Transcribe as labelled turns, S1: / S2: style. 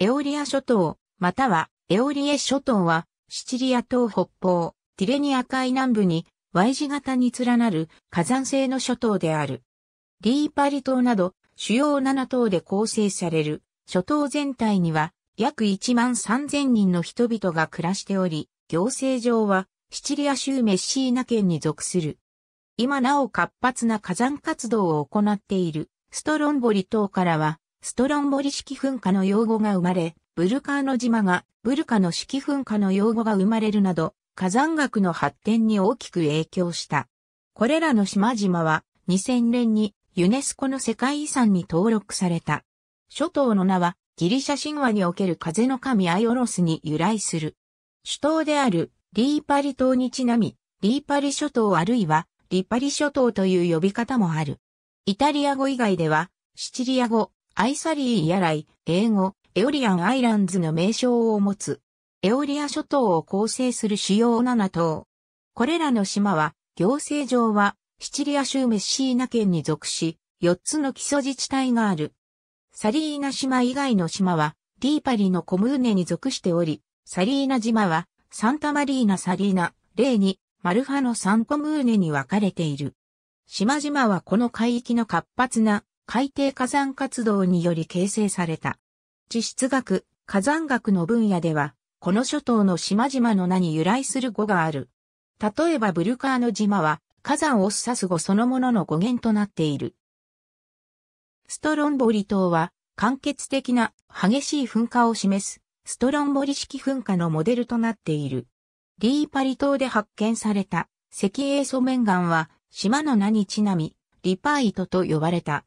S1: エオリア諸島、またはエオリエ諸島は、シチリア島北方、ティレニア海南部に Y 字型に連なる火山性の諸島である。リーパリ島など主要7島で構成される諸島全体には約1万3000人の人々が暮らしており、行政上はシチリア州メッシーナ県に属する。今なお活発な火山活動を行っているストロンボリ島からはストロンボリ式噴火の用語が生まれ、ブルカーノ島がブルカの式噴火の用語が生まれるなど、火山学の発展に大きく影響した。これらの島々は2000年にユネスコの世界遺産に登録された。諸島の名はギリシャ神話における風の神アイオロスに由来する。首都であるリーパリ島にちなみ、リーパリ諸島あるいはリパリ諸島という呼び方もある。イタリア語以外では、シチリア語、アイサリーやらい、英語、エオリアンアイランズの名称を持つ。エオリア諸島を構成する主要7島。これらの島は、行政上は、シチリア州メッシーナ県に属し、4つの基礎自治体がある。サリーナ島以外の島は、ディーパリのコムーネに属しており、サリーナ島は、サンタマリーナサリーナ、例に、マルファのサンコムーネに分かれている。島々はこの海域の活発な海底火山活動により形成された。地質学、火山学の分野では、この諸島の島々の名に由来する語がある。例えばブルカーノ島は火山を指す語そのものの語源となっている。ストロンボリ島は間欠的な激しい噴火を示すストロンボリ式噴火のモデルとなっている。リーパリ島で発見された石英素面岩は島の名にちなみリパイトと呼ばれた。